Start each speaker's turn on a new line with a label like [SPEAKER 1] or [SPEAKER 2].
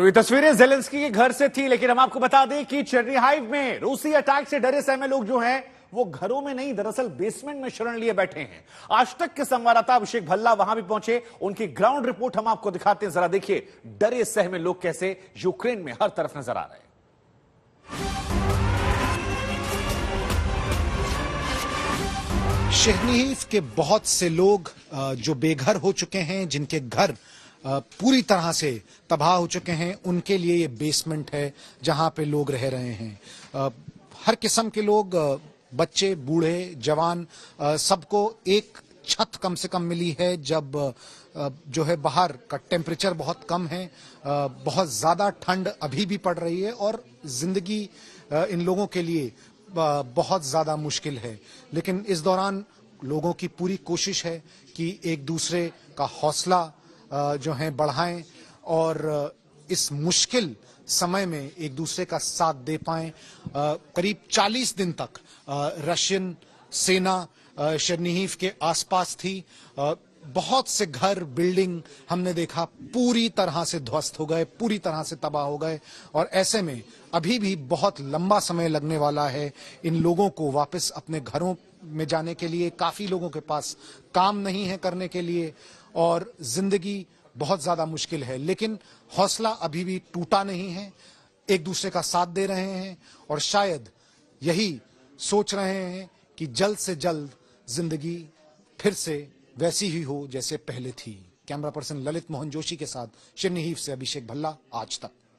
[SPEAKER 1] तो ये तस्वीरें जेलेंस्की के घर से थी लेकिन हम आपको बता दें कि चेर्नीहाइव में रूसी अटैक से डरे सहमे लोग जो हैं वो घरों में नहीं दरअसल बेसमेंट में शरण लिए बैठे हैं आज तक के संवाददाता अभिषेक भल्ला वहां भी पहुंचे उनकी ग्राउंड रिपोर्ट हम आपको दिखाते हैं जरा देखिए डरे सहमे लोग कैसे यूक्रेन में हर तरफ नजर आ रहे हैं
[SPEAKER 2] शहनीफ के बहुत से लोग जो बेघर हो चुके हैं जिनके घर पूरी तरह से तबाह हो चुके हैं उनके लिए ये बेसमेंट है जहाँ पे लोग रह रहे हैं हर किस्म के लोग बच्चे बूढ़े जवान सबको एक छत कम से कम मिली है जब जो है बाहर का टेम्परेचर बहुत कम है बहुत ज़्यादा ठंड अभी भी पड़ रही है और ज़िंदगी इन लोगों के लिए बहुत ज़्यादा मुश्किल है लेकिन इस दौरान लोगों की पूरी कोशिश है कि एक दूसरे का हौसला जो हैं बढ़ाएं और इस मुश्किल समय में एक दूसरे का साथ दे पाएं करीब 40 दिन तक रशियन सेना शरनीहीफ के आसपास थी बहुत से घर बिल्डिंग हमने देखा पूरी तरह से ध्वस्त हो गए पूरी तरह से तबाह हो गए और ऐसे में अभी भी बहुत लंबा समय लगने वाला है इन लोगों को वापस अपने घरों में जाने के लिए काफ़ी लोगों के पास काम नहीं है करने के लिए और ज़िंदगी बहुत ज़्यादा मुश्किल है लेकिन हौसला अभी भी टूटा नहीं है एक दूसरे का साथ दे रहे हैं और शायद यही सोच रहे हैं कि जल्द से जल्द जिंदगी फिर से वैसी ही हो जैसे पहले थी कैमरा पर्सन ललित मोहन जोशी के साथ शिवनी से अभिषेक भल्ला आज तक